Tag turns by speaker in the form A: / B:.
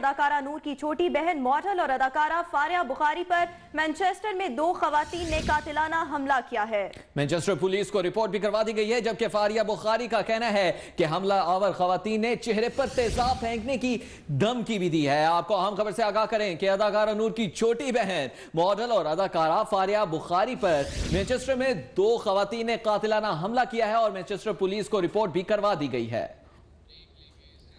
A: अदाकारा नूर की छोटी बहन मॉडल और अदाकारा फारिया बुखारी पर मैनचेस्टर में दो खातन ने कातिलाना हमला किया है
B: मैनचेस्टर पुलिस को रिपोर्ट भी करवा दी गई है जबकि फारिया बुखारी का कहना है कि हमला आवर खातन ने चेहरे पर तेजाब फेंकने की धमकी भी दी है आपको अहम खबर से आगाह करें कि अदाकारा नूर की छोटी बहन मॉडल और अदाकारा फारिया बुखारी पर मैनचेस्टर में दो खातन ने कातिलाना हमला किया है और मैनचेस्टर पुलिस को रिपोर्ट भी करवा दी गई है